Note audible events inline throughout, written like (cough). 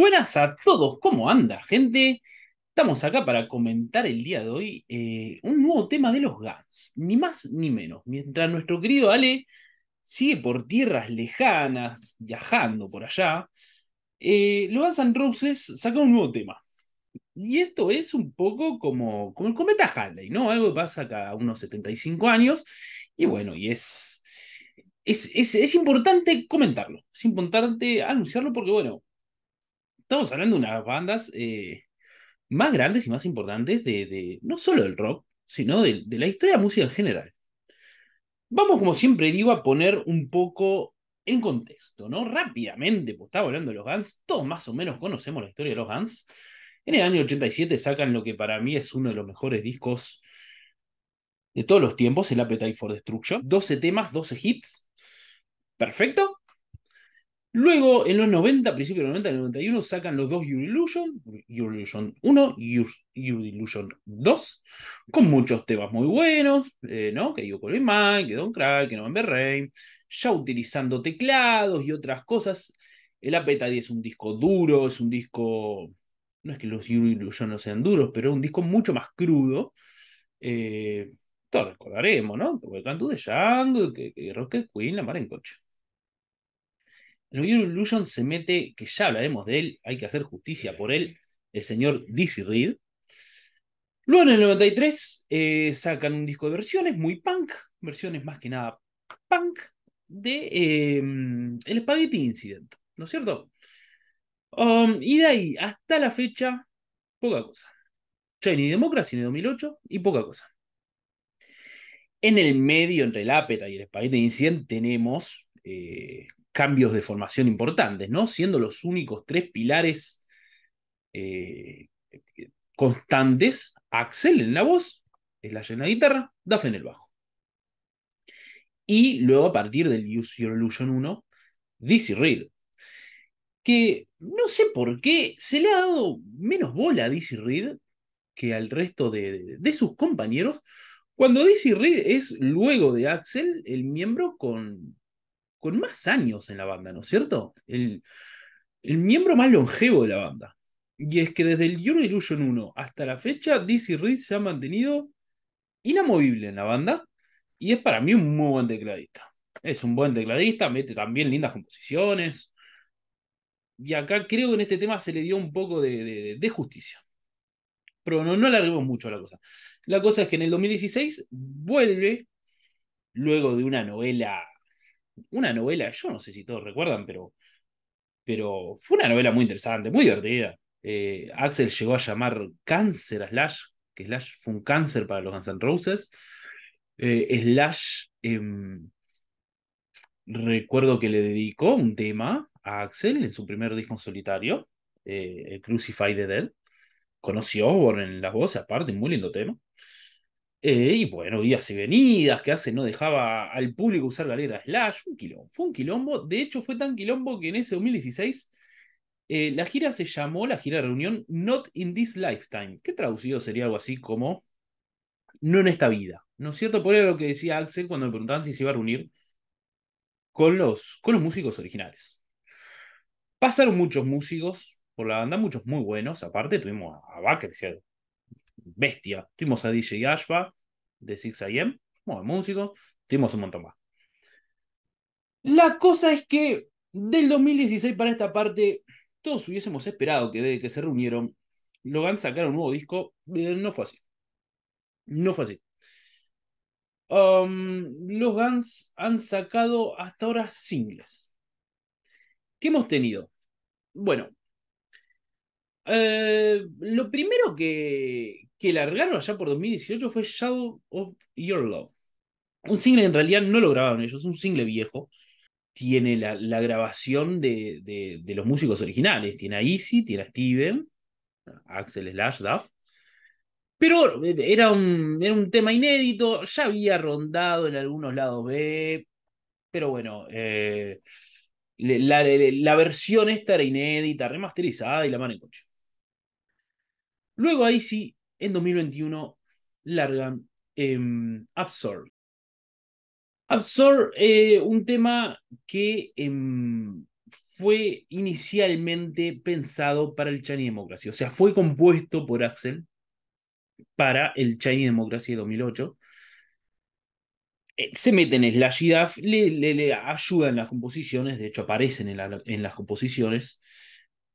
Buenas a todos, ¿cómo anda gente? Estamos acá para comentar el día de hoy eh, un nuevo tema de los Guns, ni más ni menos. Mientras nuestro querido Ale sigue por tierras lejanas, viajando por allá, eh, los Guns N' Roses saca un nuevo tema. Y esto es un poco como, como el cometa Halley, ¿no? Algo que pasa cada unos 75 años. Y bueno, y es es, es, importante comentarlo, es importante anunciarlo porque, bueno, estamos hablando de unas bandas eh, más grandes y más importantes de, no solo del rock, sino de, la historia de la música en general. Vamos, como siempre digo, a poner un poco en contexto, ¿no? Rápidamente, pues estaba hablando de los Guns, todos más o menos conocemos la historia de los Guns. En el año 87 sacan lo que para mí es uno de los mejores discos de todos los tiempos, el Appetite for Destruction. 12 temas, 12 hits. Perfecto. Luego, en los 90, principios de los 90, en 91, sacan los dos Your Illusion, Illusion 1 y Your, Illusion 2, con muchos temas muy buenos, eh, ¿no? Que digo Call Mike, que don Cry, que November Rain, ya utilizando teclados y otras cosas. El Apeta es un disco duro, es un disco. No es que los Your Illusion no sean duros, pero es un disco mucho más crudo. Eh, todos recordaremos, ¿no? Que canto de the Jungle, que, que Rocket Queen, la mar en coche. En Illusion se mete, que ya hablaremos de él, hay que hacer justicia por él, el señor Dizzy Reed. Luego en el 93 eh, sacan un disco de versiones muy punk, versiones más que nada punk, de em, El Spaghetti Incident, ¿no es cierto? Um, y de ahí hasta la fecha, poca cosa. ni Democracy en el 2008 y poca cosa. En el medio, entre el Apeta y el Spaghetti Incident, tenemos eh, cambios de formación importantes, ¿no? Siendo los únicos tres pilares eh, constantes, Axel en la voz, Slash en la guitarra, Duff en el bajo. Y luego a partir del Use Illusion 1, Dizzy Reed. Que no sé por qué se le ha dado menos bola a Dizzy Reed que al resto de, de sus compañeros, cuando Dizzy Reed es luego de Axel el miembro con con más años en la banda, ¿no es cierto? El, miembro más longevo de la banda. Y es que desde el Your Illusion 1 hasta la fecha, Dizzy Reed se ha mantenido inamovible en la banda y es para mí un muy buen tecladista. Es un buen tecladista, mete también lindas composiciones. Y acá creo que en este tema se le dio un poco de, justicia. Pero no, no alarguemos mucho la cosa. La cosa es que en el 2016 vuelve, luego de una novela una novela, yo no sé si todos recuerdan, pero, pero fue una novela muy interesante, muy divertida. Eh, Axel llegó a llamar cáncer a Slash, que Slash fue un cáncer para los Guns N' Roses. Eh, Slash, em, recuerdo que le dedicó un tema a Axel en su primer disco solitario, eh, Crucify the Dead. Conoció Osborne en las voces, aparte, muy lindo tema. Eh, y bueno, días y venidas, que hace no dejaba al público usar la letra Slash, un quilombo, fue un quilombo, de hecho fue tan quilombo que en ese 2016 eh, la gira se llamó, la gira de reunión, Not in This Lifetime, que traducido sería algo así como No en esta vida, ¿no es cierto? Por era lo que decía Axel cuando me preguntaban si se iba a reunir con los, con los músicos originales. Pasaron muchos músicos por la banda, muchos muy buenos, aparte tuvimos a Buckethead, bestia. Tuvimos a DJ Ashba de 6am, bueno, músico, tuvimos un montón más. La cosa es que del 2016 para esta parte, todos hubiésemos esperado que desde que se reunieron, Logan sacaron un nuevo disco. Eh, no fue así. No fue así. Um, los Guns han sacado hasta ahora singles. ¿Qué hemos tenido? Bueno, eh, lo primero que, que largaron allá por 2018 fue Shadow of Your Love. Un single en realidad no lo grabaron ellos, es un single viejo. Tiene la, grabación de, los músicos originales. Tiene a Easy, tiene a Steven, Axel Slash, Duff. Pero eh, era un, era un tema inédito, ya había rondado en algunos lados B, pero bueno, eh, la, la, versión esta era inédita, remasterizada y la mano en coche. Luego ahí sí, en 2021, largan eh, Absorb. Absorb, eh, un tema que em, fue inicialmente pensado para el Chani Democracy, o sea, fue compuesto por Axel para el Chinese Democracy de 2008 eh, se meten en Slash y le, le, en ayudan las composiciones, de hecho aparecen en, las composiciones.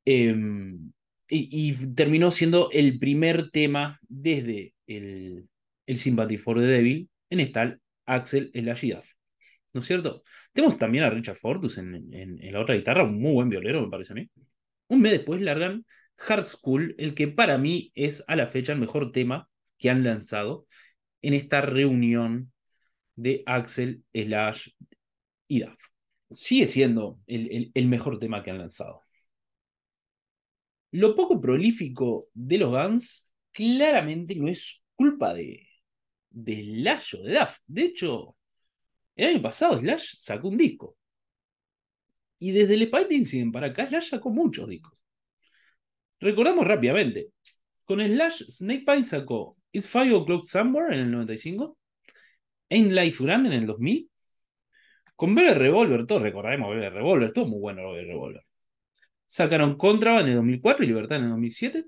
Em, y, terminó siendo el primer tema desde el, el Sympathy for the Devil en esta Axel Slash y ¿No es cierto? Tenemos también a Richard Fortus en, la otra guitarra, un muy buen violero, me parece a mí. Un mes después largan Hard School, el que para mí es a la fecha el mejor tema que han lanzado en esta reunión de Axel, Slash y Duff. Sigue siendo el mejor tema que han lanzado. Lo poco prolífico de los Guns claramente no es culpa de, Slash o de Duff. De hecho, el año pasado Slash sacó un disco. Y desde el Spite Incident para acá, Slash sacó muchos discos. Recordamos rápidamente. Con Slash, Pine sacó It's Five O'Clock Somewhere en el 95, Ain't Life Grand en el 2000, con Bebe Revolver, todos recordaremos Bebe Revolver, todo muy bueno de Revolver sacaron Contra en el 2004 y Libertad en el 2007.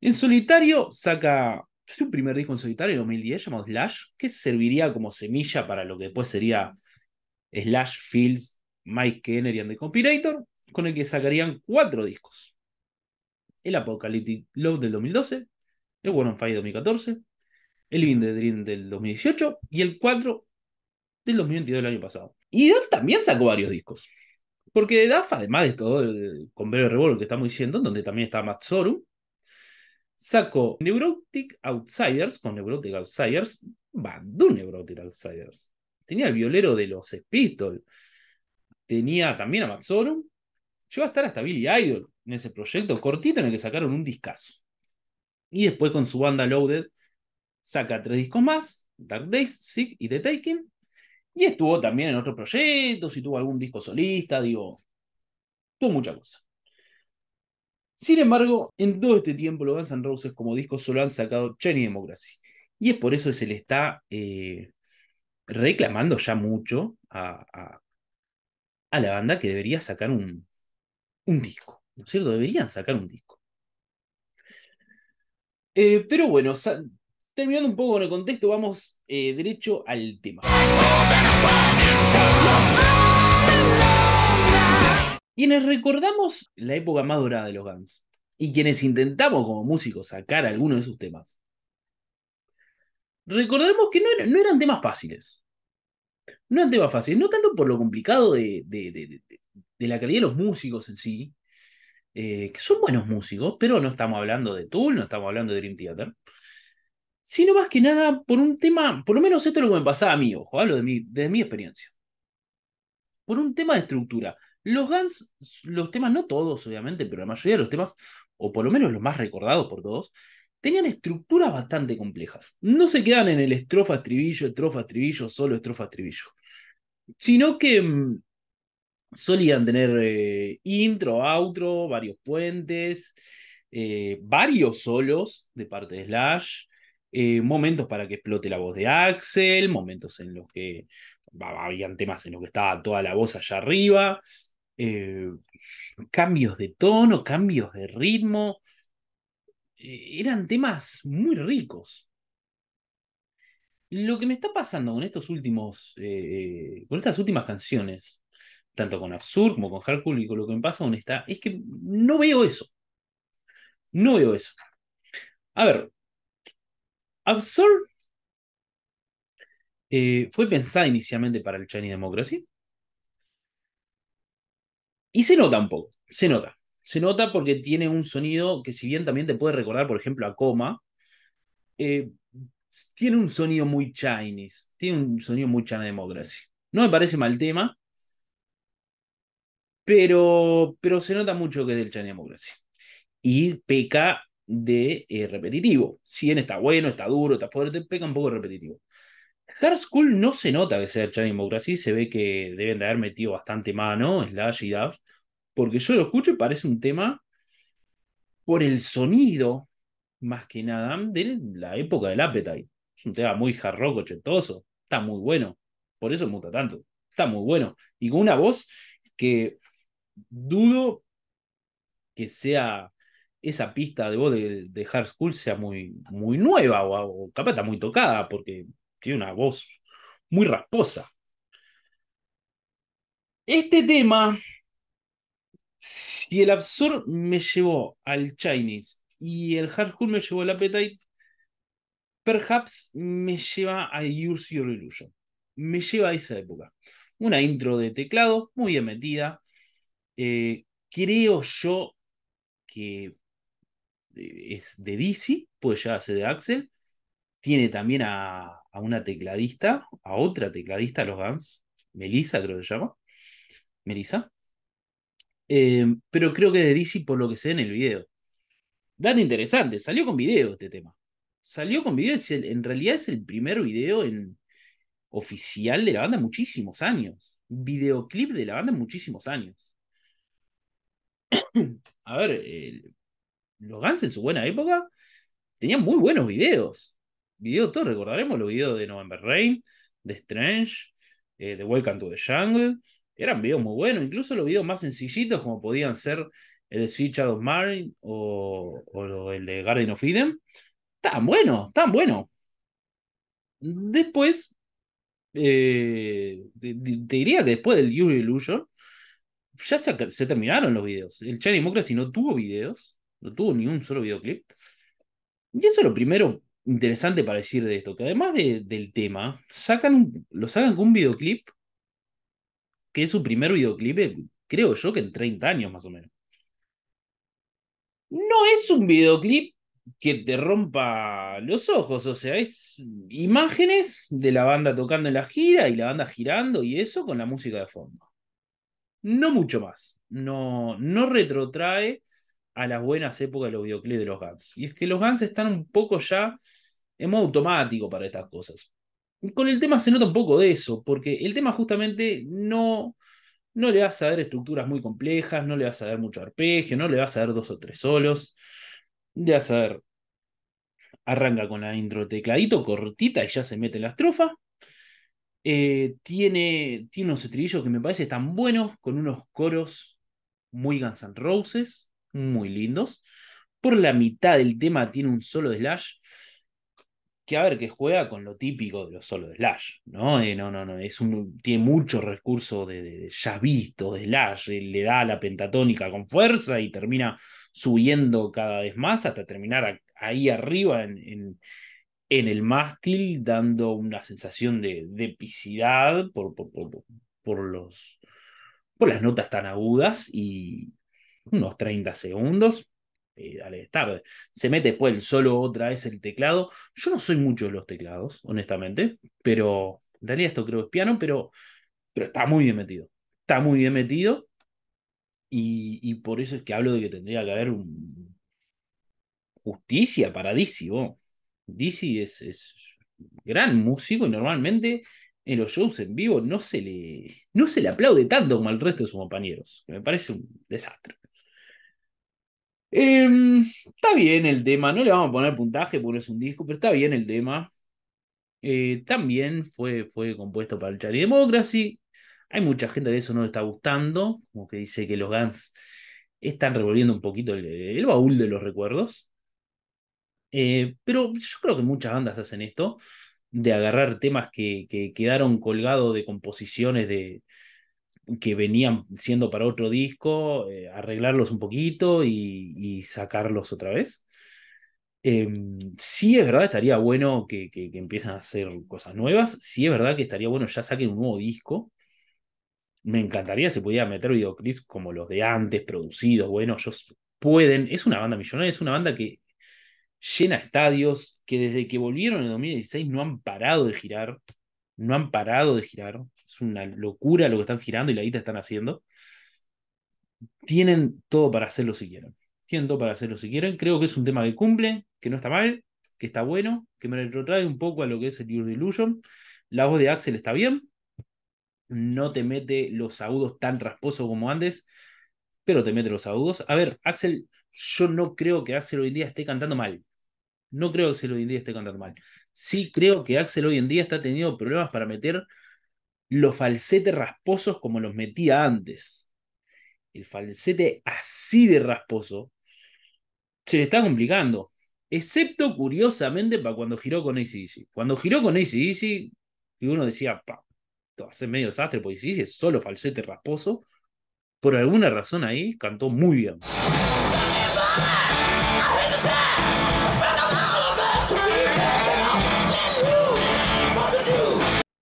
En solitario saca un primer disco en solitario en 2010 llamado Slash, que serviría como semilla para lo que después sería Slash Fields, Mike Kenner y The Compilator, con el que sacarían cuatro discos. El Apocalyptic Love del 2012, el War on Fire 2014, el In the Dream del 2018 y el 4 del 2022 del año pasado. Y Duff también sacó varios discos. Porque DAF, además de todo, el, con Bebe que estamos diciendo, donde también está Matsoru, sacó Neurotic Outsiders, con Neurotic Outsiders, Bandú Neurotic Outsiders. Tenía el violero de los Pistols, tenía también a Matsoru, llegó a estar hasta Billy Idol en ese proyecto cortito en el que sacaron un discazo. Y después con su banda Loaded saca tres discos más, Dark Days, Sick y The Taking, y estuvo también en otros proyectos y tuvo algún disco solista, digo, tuvo mucha cosa. Sin embargo, en todo este tiempo los Guns N' Roses como disco solo han sacado Cherry Democracy. Y es por eso que se le está eh, reclamando ya mucho a, la banda que debería sacar un, un disco. ¿No es cierto? Deberían sacar un disco. Eh, pero bueno, terminando un poco con el contexto, vamos eh, derecho al tema. Quienes recordamos la época más dorada de los Guns y quienes intentamos como músicos sacar algunos de sus temas, recordemos que no, eran temas fáciles. No eran temas fáciles, no tanto por lo complicado de, la calidad de los músicos en sí, eh, que son buenos músicos, pero no estamos hablando de Tool, no estamos hablando de Dream Theater sino más que nada por un tema, por lo menos esto es lo que me pasaba a mí, ojo, hablo de mi, desde mi experiencia, por un tema de estructura. Los Guns, los temas, no todos obviamente, pero la mayoría de los temas, o por lo menos los más recordados por todos, tenían estructuras bastante complejas. No se quedan en el estrofa, estribillo, estrofa, estribillo, solo estrofa, estribillo. Sino que mm, solían tener eh, intro, outro, varios puentes, eh, varios solos de parte de Slash, eh, momentos para que explote la voz de Axel, momentos en los que habían temas en los que estaba toda la voz allá arriba, eh, cambios de tono, cambios de ritmo, eh, eran temas muy ricos. Lo que me está pasando con estos últimos, con estas últimas canciones, tanto con Absurd como con Hercule y con lo que me pasa con esta, es que no veo eso. No veo eso. A ver, Absurd eh, fue pensada inicialmente para el Chinese Democracy. Y se nota un poco, se nota. Se nota porque tiene un sonido que si bien también te puede recordar, por ejemplo, a Coma, eh, tiene un sonido muy Chinese, tiene un sonido muy Chinese Democracy. No me parece mal tema, pero, pero se nota mucho que es del Chinese Democracy. Y peca de eh, repetitivo. Si bien está bueno, está duro, está fuerte, pega un poco de repetitivo. Hard School no se nota que sea el Chad se ve que deben de haber metido bastante mano, Slash y Duff, porque yo lo escucho y parece un tema por el sonido, más que nada, de la época del Appetite. Es un tema muy jarroco, rock, está muy bueno, por eso me gusta tanto, está muy bueno. Y con una voz que dudo que sea esa pista de voz de, Hard School sea muy, muy nueva o, capaz está muy tocada porque tiene una voz muy rasposa. Este tema, si el Absurd. me llevó al Chinese y el Hard School me llevó al Appetite, perhaps me lleva a Use Your Illusion. Me lleva a esa época. Una intro de teclado muy bien metida. Eh, creo yo que es de DC, puede llegar a ser de Axel. Tiene también a, una tecladista, a otra tecladista a los Guns, Melissa creo que se llama. Melissa. Eh, pero creo que es de DC por lo que se ve en el video. Dato interesante, salió con video este tema. Salió con video, en realidad es el primer video en, oficial de la banda en muchísimos años. Videoclip de la banda en muchísimos años. (coughs) A ver, los Guns en su buena época tenían muy buenos videos. Videos, todos recordaremos los videos de November Rain, de Strange, eh, de Welcome to the Jungle. Eran videos muy buenos, incluso los videos más sencillitos, como podían ser el de Switch Shadow Marine o, o, el de Garden of Eden. Tan bueno, tan bueno. Después, eh, te, diría que después del Yuri Illusion, ya se, terminaron los videos. El Cherry Democracy no tuvo videos no tuvo ni un solo videoclip. Y eso es lo primero interesante para decir de esto, que además del tema, sacan, lo sacan con un videoclip que es su primer videoclip, eh, creo yo que en 30 años más o menos. No es un videoclip que te rompa los ojos, o sea, es imágenes de la banda tocando en la gira y la banda girando y eso con la música de fondo. No mucho más, no, no retrotrae a las buenas épocas de los videoclips de los Guns. Y es que los Guns están un poco ya en modo automático para estas cosas. con el tema se nota un poco de eso, porque el tema justamente no, no le vas a dar estructuras muy complejas, no le vas a dar mucho arpegio, no le vas a dar dos o tres solos, le vas a dar... Arranca con la intro tecladito cortita y ya se mete en la estrofa. Eh, tiene, tiene unos estribillos que me parece tan buenos, con unos coros muy Guns N' Roses muy lindos. Por la mitad del tema tiene un solo de Slash. Que a ver, que juega con lo típico de los solos de Slash, ¿no? Eh, no, no, no. Es un, tiene mucho recurso de, ya visto de Slash. Eh, le da la pentatónica con fuerza y termina subiendo cada vez más hasta terminar ahí arriba en, el mástil, dando una sensación de, epicidad por, por los, por las notas tan agudas y, unos 30 segundos, y dale, tarde. Se mete después el solo otra vez el teclado. Yo no soy mucho de los teclados, honestamente, pero en realidad esto creo que es piano, pero, pero está muy bien metido. Está muy bien metido. Y, por eso es que hablo de que tendría que haber un... justicia para Dizzy. Dizzy es, es gran músico y normalmente en los shows en vivo no se le, no se le aplaude tanto como al resto de sus compañeros. Me parece un desastre. Em, está bien el tema, no le vamos a poner puntaje porque es un disco, pero está bien el tema. Eh, también fue, fue compuesto para el Charlie Democracy. Hay mucha gente de eso no le está gustando, como que dice que los Guns están revolviendo un poquito el, baúl de los recuerdos. Eh, pero yo creo que muchas bandas hacen esto, de agarrar temas que, que quedaron colgados de composiciones de, que venían siendo para otro disco, eh, arreglarlos un poquito y, sacarlos otra vez. si em, sí es verdad, estaría bueno que, que, empiecen a hacer cosas nuevas. Sí es verdad que estaría bueno ya saquen un nuevo disco. Me encantaría si pudiera meter videoclips como los de antes, producidos. Bueno, ellos pueden. Es una banda millonaria, es una banda que llena estadios, que desde que volvieron en 2016 no han parado de girar. No han parado de girar es una locura lo que están girando y la guita están haciendo. Tienen todo para hacerlo si quieren. Tienen todo para hacerlo si quieren. Creo que es un tema que cumple, que no está mal, que está bueno, que me retrotrae un poco a lo que es el Your La voz de Axel está bien. No te mete los agudos tan rasposos como antes, pero te mete los agudos. A ver, Axel, yo no creo que Axel hoy en día esté cantando mal. No creo que Axel hoy en día esté cantando mal. Sí creo que Axel hoy en día está teniendo problemas para meter los falsetes rasposos como los metía antes. El falsete así de rasposo se le está complicando. Excepto, curiosamente, para cuando giró con ACDC. Cuando giró con ACDC, y uno decía, pa, esto va medio desastre, porque ACDC es solo falsete rasposo. Por alguna razón ahí cantó muy bien.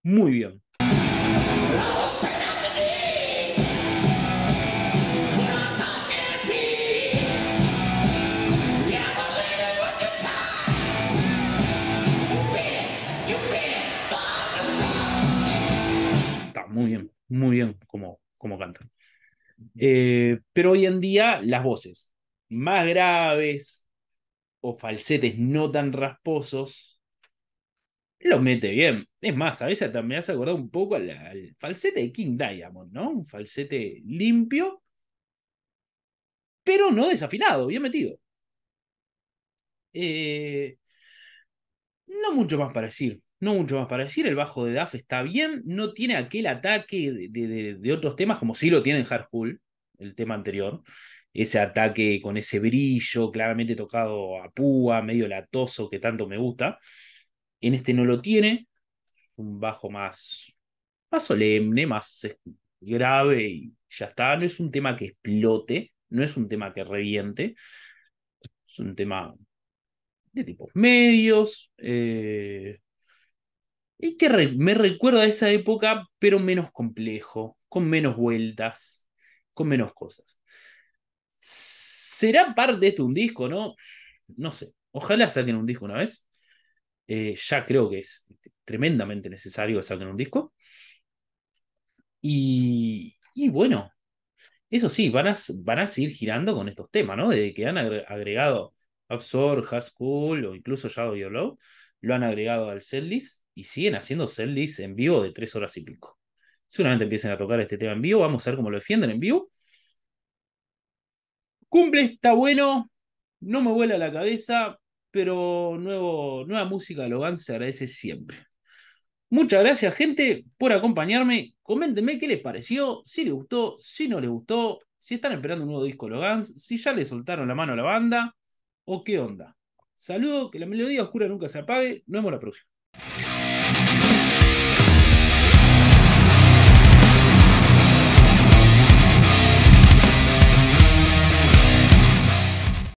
Muy bien. Eh, pero hoy en día las voces más graves o falsetes no tan rasposos los mete bien. Es más, a veces también hace acordar un poco al, falsete de King Diamond, ¿no? Un falsete limpio, pero no desafinado, bien metido. Eh, no mucho más para decir no mucho más para decir. El bajo de DAF está bien, no tiene aquel ataque de, otros temas como sí lo tiene en Hard el tema anterior. Ese ataque con ese brillo, claramente tocado a púa, medio latoso, que tanto me gusta. En este no lo tiene. Un bajo más, más solemne, más grave y ya está. No es un tema que explote, no es un tema que reviente. Es un tema de tipos medios. Eh, y que me recuerda a esa época, pero menos complejo, con menos vueltas, con menos cosas. ¿Será parte de esto un disco, no? No sé. Ojalá saquen un disco una vez. Eh, ya creo que es tremendamente necesario que saquen un disco. Y, bueno, eso sí, van a, van a seguir girando con estos temas, ¿no? Desde que han agregado Absorb, Hard School o incluso Shadow Your Love, lo han agregado al setlist y siguen haciendo setlists en vivo de tres horas y pico. Seguramente empiecen a tocar este tema en vivo, vamos a ver cómo lo defienden en vivo. Cumple, está bueno, no me vuela la cabeza, pero nuevo, nueva música de Logans se agradece siempre. Muchas gracias, gente, por acompañarme. Coméntenme qué les pareció, si les gustó, si no les gustó, si están esperando un nuevo disco Logans si ya le soltaron la mano a la banda o qué onda. Saludo, que la melodía oscura nunca se apague. Nos vemos la próxima.